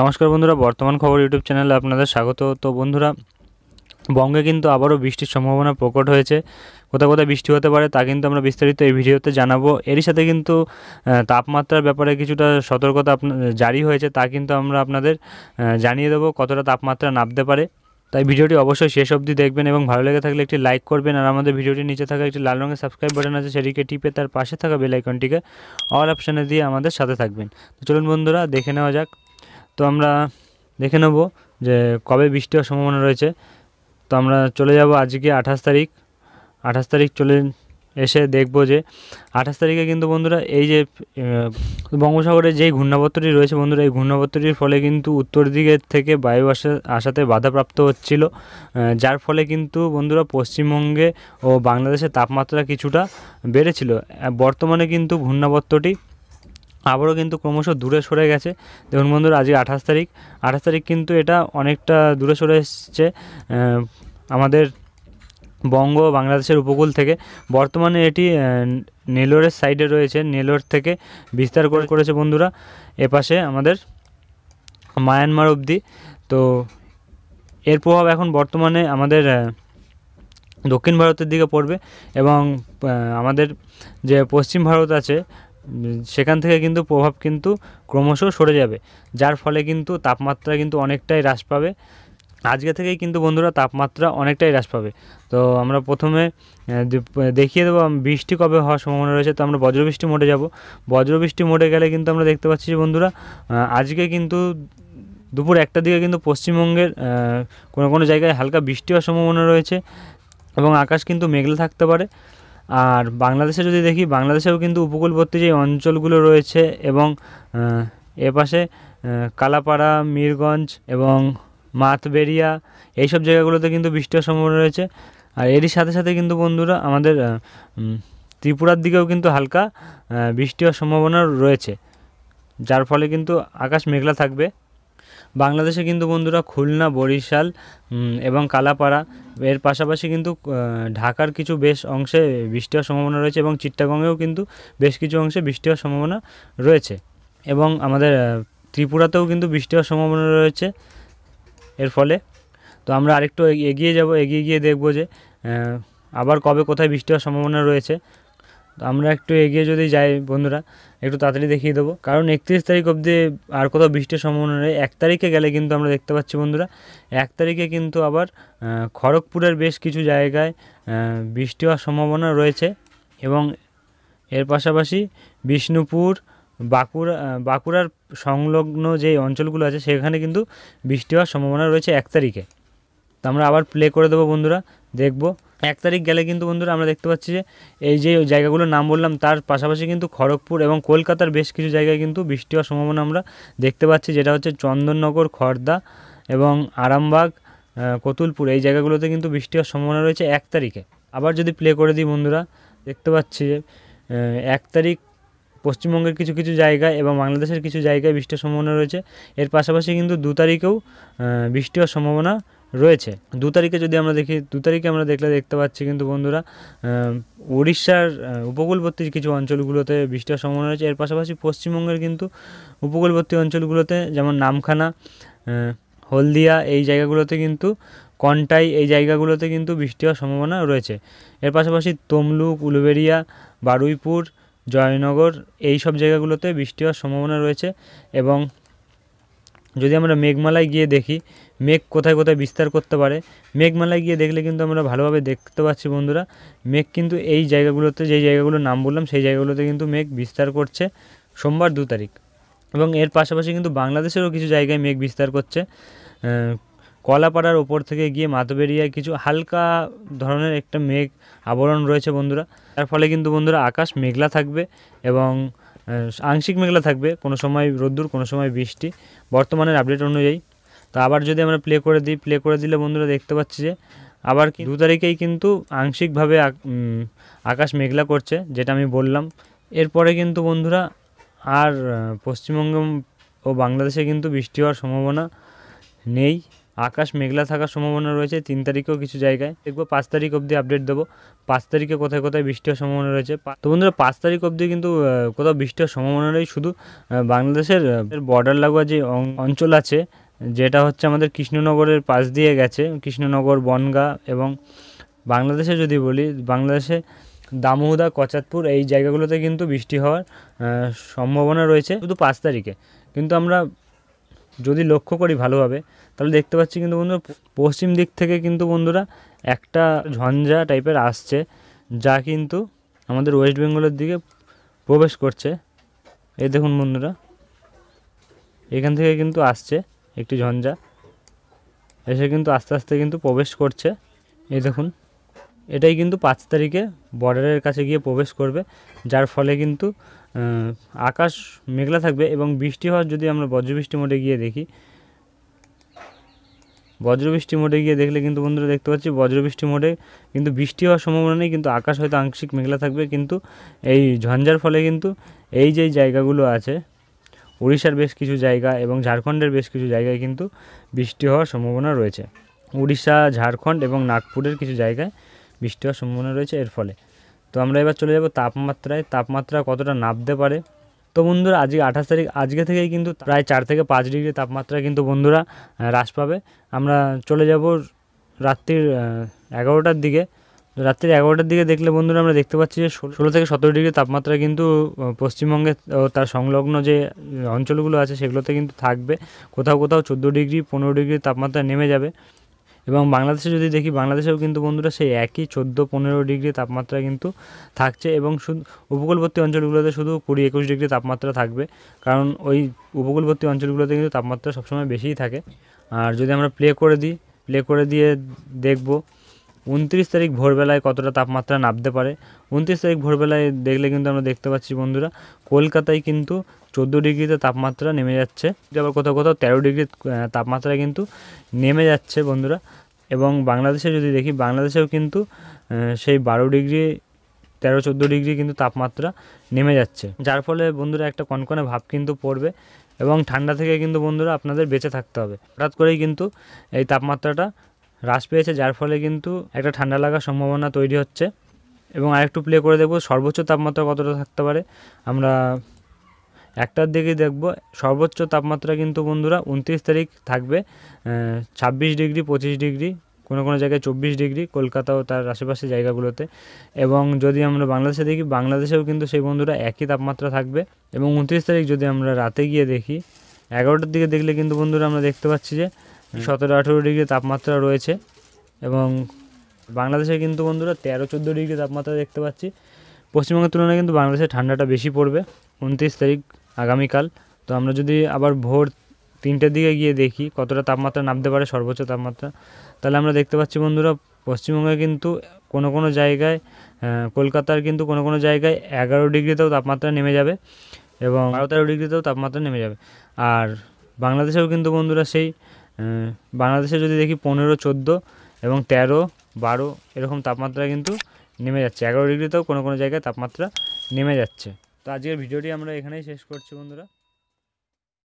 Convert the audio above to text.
নমস্কার বন্ধুরা বর্তমান খবর ইউটিউব চ্যানেলে আপনাদের স্বাগত তো বন্ধুরা বঙ্গে কিন্তু আবারও বৃষ্টির সম্ভাবনা প্রকট হয়েছে কোথাও কোথাও বৃষ্টি হতে পারে তা কিন্তু আমরা বিস্তারিত এই ভিডিওতে জানাবো এরই সাথে কিন্তু তাপমাত্রার ব্যাপারে কিছুটা সতর্কতা জারি হয়েছে তা কিন্তু আমরা আপনাদের জানিয়ে দেবো কতটা তাপমাত্রা নামতে পারে তাই ভিডিওটি অবশ্যই শেষ অবধি দেখবেন এবং ভালো লেগে থাকলে একটি লাইক করবেন আর আমাদের ভিডিওটি নিচে থাকা একটি লাল রঙের সাবস্ক্রাইব বাটন আছে সেটিকে টিপে তার পাশে থাকা বেলাইকনটিকে অল অপশানে দিয়ে আমাদের সাথে থাকবেন চলুন বন্ধুরা দেখে নেওয়া যাক তো আমরা দেখে নেব যে কবে বৃষ্টি হওয়ার সম্ভাবনা রয়েছে তো আমরা চলে যাব আজকে আঠাশ তারিখ আঠাশ তারিখ চলে এসে দেখব যে আঠাশ তারিখে কিন্তু বন্ধুরা এই যে বঙ্গোসাগরে যেই ঘূর্ণাবর্তটি রয়েছে বন্ধুরা এই ঘূর্ণাবর্তটির ফলে কিন্তু উত্তর দিকের থেকে বায়ু আসা আসাতে বাধাপ্রাপ্ত হচ্ছিল যার ফলে কিন্তু বন্ধুরা পশ্চিমবঙ্গে ও বাংলাদেশের তাপমাত্রা কিছুটা বেড়েছিল বর্তমানে কিন্তু ঘূর্ণাবর্তটি আবারও কিন্তু ক্রমশ দূরে সরে গেছে দেখুন বন্ধুর আজকে আঠাশ তারিখ আঠাশ তারিখ কিন্তু এটা অনেকটা দূরে সরে এসছে আমাদের বঙ্গ বাংলাদেশের উপকূল থেকে বর্তমানে এটি নেলোরের সাইডে রয়েছে নেলোর থেকে বিস্তার করে করেছে বন্ধুরা এপাশে আমাদের মায়ানমার অবধি তো এর প্রভাব এখন বর্তমানে আমাদের দক্ষিণ ভারতের দিকে পড়বে এবং আমাদের যে পশ্চিম ভারত আছে সেখান থেকে কিন্তু প্রভাব কিন্তু ক্রমশ সরে যাবে যার ফলে কিন্তু তাপমাত্রা কিন্তু অনেকটাই হ্রাস পাবে আজকে থেকেই কিন্তু বন্ধুরা তাপমাত্রা অনেকটাই হ্রাস পাবে তো আমরা প্রথমে দেখিয়ে দেবো বৃষ্টি কবে হওয়ার সম্ভাবনা রয়েছে তো আমরা বজ্রবৃষ্টি মোটে যাব বজ্রবৃষ্টি মোডে গেলে কিন্তু আমরা দেখতে পাচ্ছি যে বন্ধুরা আজকে কিন্তু দুপুর একটা দিকে কিন্তু পশ্চিমবঙ্গের কোনো কোনো জায়গায় হালকা বৃষ্টি হওয়ার সম্ভাবনা রয়েছে এবং আকাশ কিন্তু মেঘলা থাকতে পারে আর বাংলাদেশে যদি দেখি বাংলাদেশেও কিন্তু উপকূলবর্তী যে অঞ্চলগুলো রয়েছে এবং এপাশে কালাপাড়া মিরগঞ্জ এবং মাতবেরিয়া এইসব জায়গাগুলোতে কিন্তু বৃষ্টির সম্ভাবনা রয়েছে আর এরই সাথে সাথে কিন্তু বন্ধুরা আমাদের ত্রিপুরার দিকেও কিন্তু হালকা বৃষ্টি হওয়ার সম্ভাবনা রয়েছে যার ফলে কিন্তু আকাশ মেঘলা থাকবে বাংলাদেশে কিন্তু বন্ধুরা খুলনা বরিশাল এবং কালাপাড়া এর পাশাপাশি কিন্তু ঢাকার কিছু বেশ অংশে বৃষ্টি হওয়ার সম্ভাবনা রয়েছে এবং চিট্টাগঙ্গেও কিন্তু বেশ কিছু অংশে বৃষ্টি হওয়ার সম্ভাবনা রয়েছে এবং আমাদের ত্রিপুরাতেও কিন্তু বৃষ্টি হওয়ার সম্ভাবনা রয়েছে এর ফলে তো আমরা আরেকটু এগিয়ে যাব এগিয়ে গিয়ে দেখব যে আবার কবে কোথায় বৃষ্টি হওয়ার সম্ভাবনা রয়েছে তো আমরা একটু এগিয়ে যদি যাই বন্ধুরা একটু তাড়াতাড়ি দেখিয়ে দেবো কারণ একত্রিশ তারিখ অবধি আর কোথাও বৃষ্টির সম্ভাবনা নেই এক তারিখে গেলে কিন্তু আমরা দেখতে পাচ্ছি বন্ধুরা এক তারিখে কিন্তু আবার খড়গপুরের বেশ কিছু জায়গায় বৃষ্টি হওয়ার সম্ভাবনা রয়েছে এবং এর পাশাপাশি বিষ্ণুপুর বাঁকুড়া বাঁকুড়ার সংলগ্ন যে অঞ্চলগুলো আছে সেখানে কিন্তু বৃষ্টি হওয়ার সম্ভাবনা রয়েছে এক তারিখে আমরা আবার প্লে করে দেবো বন্ধুরা দেখব এক তারিখ গেলে কিন্তু বন্ধুরা আমরা দেখতে পাচ্ছি যে এই যে জায়গাগুলোর নাম বললাম তার পাশাপাশি কিন্তু খড়গপুর এবং কলকাতার বেশ কিছু জায়গায় কিন্তু বৃষ্টি হওয়ার সম্ভাবনা আমরা দেখতে পাচ্ছি যেটা হচ্ছে চন্দননগর খর্দা এবং আরামবাগ কতুলপুর এই জায়গাগুলোতে কিন্তু বৃষ্টি হওয়ার সম্ভাবনা রয়েছে এক তারিখে আবার যদি প্লে করে দিই বন্ধুরা দেখতে পাচ্ছি যে এক তারিখ পশ্চিমবঙ্গের কিছু কিছু জায়গায় এবং বাংলাদেশের কিছু জায়গায় বৃষ্টির সম্ভাবনা রয়েছে এর পাশাপাশি কিন্তু দু তারিখেও বৃষ্টি হওয়ার সম্ভাবনা রয়েছে দু তারিখে যদি আমরা দেখি দু তারিখে আমরা দেখলে দেখতে পাচ্ছি কিন্তু বন্ধুরা উড়িষ্যার উপকূলবর্তী কিছু অঞ্চলগুলোতে বৃষ্টির সম্ভাবনা রয়েছে এর পাশাপাশি পশ্চিমবঙ্গের কিন্তু উপকূলবর্তী অঞ্চলগুলোতে যেমন নামখানা হলদিয়া এই জায়গাগুলোতে কিন্তু কন্টাই এই জায়গাগুলোতে কিন্তু বৃষ্টি হওয়ার সম্ভাবনা রয়েছে এর পাশাপাশি তমলুক উলুবেড়িয়া বারুইপুর জয়নগর এই সব জায়গাগুলোতে বৃষ্টি হওয়ার সম্ভাবনা রয়েছে এবং যদি আমরা মেঘমালায় গিয়ে দেখি মেঘ কোথায় কোথায় বিস্তার করতে পারে মেঘমালায় গিয়ে দেখলে কিন্তু আমরা ভালোভাবে দেখতে পাচ্ছি বন্ধুরা মেঘ কিন্তু এই জায়গাগুলোতে যেই জায়গাগুলোর নাম বললাম সেই জায়গাগুলোতে কিন্তু মেঘ বিস্তার করছে সোমবার দু তারিখ এবং এর পাশাপাশি কিন্তু বাংলাদেশেরও কিছু জায়গায় মেঘ বিস্তার করছে কলাপাড়ার ওপর থেকে গিয়ে মাতবেরিয়ায় কিছু হালকা ধরনের একটা মেঘ আবরণ রয়েছে বন্ধুরা তার ফলে কিন্তু বন্ধুরা আকাশ মেঘলা থাকবে এবং আংশিক মেঘলা থাকবে কোনো সময় রোদ্দুর কোনো সময় বৃষ্টি বর্তমানের আপডেট অনুযায়ী তো আবার যদি আমরা প্লে করে দিই প্লে করে দিলে বন্ধুরা দেখতে পাচ্ছি যে আবার কি দু তারিখেই কিন্তু আংশিকভাবে আকাশ মেঘলা করছে যেটা আমি বললাম এরপরে কিন্তু বন্ধুরা আর পশ্চিমবঙ্গ ও বাংলাদেশে কিন্তু বৃষ্টি হওয়ার সম্ভাবনা নেই আকাশ মেঘলা থাকার সম্ভাবনা রয়েছে তিন তারিখেও কিছু জায়গায় দেখবো পাঁচ তারিখ অবধি আপডেট দেবো পাঁচ তারিখে কোথায় কোথায় বৃষ্টি হওয়ার সম্ভাবনা রয়েছে তো বন্ধুরা পাঁচ তারিখ অবধি কিন্তু কোথাও বৃষ্টি হওয়ার সম্ভাবনা নেই শুধু বাংলাদেশের বর্ডার লাগোয়া যে অঞ্চল আছে যেটা হচ্ছে আমাদের কৃষ্ণনগরের পাশ দিয়ে গেছে কৃষ্ণনগর বনগা এবং বাংলাদেশে যদি বলি বাংলাদেশে দামোহদা কচাতপুর এই জায়গাগুলোতে কিন্তু বৃষ্টি হওয়ার সম্ভাবনা রয়েছে শুধু পাঁচ তারিখে কিন্তু আমরা যদি লক্ষ্য করি ভালোভাবে তাহলে দেখতে পাচ্ছি কিন্তু বন্ধুরা পশ্চিম দিক থেকে কিন্তু বন্ধুরা একটা ঝঞ্ঝা টাইপের আসছে যা কিন্তু আমাদের ওয়েস্ট বেঙ্গলের দিকে প্রবেশ করছে এই দেখুন বন্ধুরা এখান থেকে কিন্তু আসছে একটি ঝঞ্ঝা এসে কিন্তু আস্তে আস্তে কিন্তু প্রবেশ করছে এই দেখুন এটাই কিন্তু পাঁচ তারিখে বর্ডারের কাছে গিয়ে প্রবেশ করবে যার ফলে কিন্তু আকাশ মেঘলা থাকবে এবং বৃষ্টি হওয়ার যদি আমরা বজ্রবৃষ্টি মোটে গিয়ে দেখি বজ্রবৃষ্টি মোডে গিয়ে দেখলে কিন্তু বন্ধুরা দেখতে পাচ্ছি বজ্রবৃষ্টি মোডে কিন্তু বৃষ্টি হওয়ার সম্ভাবনা নেই কিন্তু আকাশ হয়তো আংশিক মেঘলা থাকবে কিন্তু এই ঝঞ্ঝার ফলে কিন্তু এই যে জায়গাগুলো আছে উড়িষ্যার বেশ কিছু জায়গা এবং ঝাড়খণ্ডের বেশ কিছু জায়গায় কিন্তু বৃষ্টি হওয়ার সম্ভাবনা রয়েছে উড়িষ্যা ঝাড়খণ্ড এবং নাগপুরের কিছু জায়গায় বৃষ্টি হওয়ার সম্ভাবনা রয়েছে এর ফলে তো আমরা এবার চলে যাব তাপমাত্রায় তাপমাত্রা কতটা নামতে পারে তো বন্ধুরা আজকে আঠাশ তারিখ আজকে থেকেই কিন্তু প্রায় চার থেকে পাঁচ ডিগ্রি তাপমাত্রা কিন্তু বন্ধুরা হ্রাস পাবে আমরা চলে যাব রাত্রির এগারোটার দিকে রাত্রির এগারোটার দিকে দেখলে বন্ধুরা আমরা দেখতে পাচ্ছি যে ষোলো থেকে সতেরো ডিগ্রি তাপমাত্রা কিন্তু পশ্চিমবঙ্গে তার সংলগ্ন যে অঞ্চলগুলো আছে সেগুলোতে কিন্তু থাকবে কোথাও কোথাও চোদ্দো ডিগ্রি পনেরো ডিগ্রি তাপমাত্রা নেমে যাবে এবং বাংলাদেশে যদি দেখি বাংলাদেশেও কিন্তু বন্ধুরা সেই একই চোদ্দো পনেরো ডিগ্রি তাপমাত্রা কিন্তু থাকছে এবং শুধু উপকূলবর্তী অঞ্চলগুলোতে শুধু কুড়ি একুশ ডিগ্রি তাপমাত্রা থাকবে কারণ ওই উপকূলবর্তী অঞ্চলগুলোতে কিন্তু তাপমাত্রা সবসময় বেশিই থাকে আর যদি আমরা প্লে করে দিই প্লে করে দিয়ে দেখব উনত্রিশ তারিখ ভোরবেলায় কতটা তাপমাত্রা নামতে পারে উনত্রিশ তারিখ ভোরবেলায় দেখলে কিন্তু আমরা দেখতে পাচ্ছি বন্ধুরা কলকাতায় কিন্তু চোদ্দো ডিগ্রিতে তাপমাত্রা নেমে যাচ্ছে আবার কোথাও কোথাও তেরো ডিগ্রি তাপমাত্রা কিন্তু নেমে যাচ্ছে বন্ধুরা এবং বাংলাদেশে যদি দেখি বাংলাদেশেও কিন্তু সেই বারো ডিগ্রি তেরো চোদ্দো ডিগ্রি কিন্তু তাপমাত্রা নেমে যাচ্ছে যার ফলে বন্ধুরা একটা কনকনে ভাব কিন্তু পড়বে এবং ঠান্ডা থেকে কিন্তু বন্ধুরা আপনাদের বেঁচে থাকতে হবে হঠাৎ করেই কিন্তু এই তাপমাত্রাটা হ্রাস পেয়েছে যার ফলে কিন্তু একটা ঠান্ডা লাগার সম্ভাবনা তৈরি হচ্ছে এবং আরেকটু প্লে করে দেখব সর্বোচ্চ তাপমাত্রা কতটা থাকতে পারে আমরা একটার দিকে দেখব সর্বোচ্চ তাপমাত্রা কিন্তু বন্ধুরা উনত্রিশ তারিখ থাকবে ছাব্বিশ ডিগ্রি পঁচিশ ডিগ্রি কোনো কোনো জায়গায় চব্বিশ ডিগ্রি কলকাতা ও তার আশেপাশে জায়গাগুলোতে এবং যদি আমরা বাংলাদেশে দেখি বাংলাদেশেও কিন্তু সেই বন্ধুরা একই তাপমাত্রা থাকবে এবং উনত্রিশ তারিখ যদি আমরা রাতে গিয়ে দেখি এগারোটার দিকে দেখলে কিন্তু বন্ধুরা আমরা দেখতে পাচ্ছি যে সতেরো আঠেরো ডিগ্রি তাপমাত্রা রয়েছে এবং বাংলাদেশে কিন্তু বন্ধুরা তেরো চোদ্দো ডিগ্রি তাপমাত্রা দেখতে পাচ্ছি পশ্চিমবঙ্গের তুলনায় কিন্তু বাংলাদেশে ঠান্ডাটা বেশি পড়বে উনত্রিশ তারিখ আগামীকাল তো আমরা যদি আবার ভোর তিনটের দিকে গিয়ে দেখি কতটা তাপমাত্রা নামতে পারে সর্বোচ্চ তাপমাত্রা তাহলে আমরা দেখতে পাচ্ছি বন্ধুরা পশ্চিমবঙ্গে কিন্তু কোনো কোনো জায়গায় কলকাতার কিন্তু কোনো কোনো জায়গায় এগারো ডিগ্রিতেও তাপমাত্রা নেমে যাবে এবং বারো তেরো ডিগ্রিতেও তাপমাত্রা নেমে যাবে আর বাংলাদেশেও কিন্তু বন্ধুরা সেই হ্যাঁ, বাংলাদেশে যদি দেখি পনেরো চোদ্দো এবং তেরো বারো এরকম তাপমাত্রা কিন্তু নেমে যাচ্ছে এগারো ডিগ্রিতেও কোনো কোনো জায়গায় তাপমাত্রা নেমে যাচ্ছে তো আজকের ভিডিওটি আমরা এখানেই শেষ করছি বন্ধুরা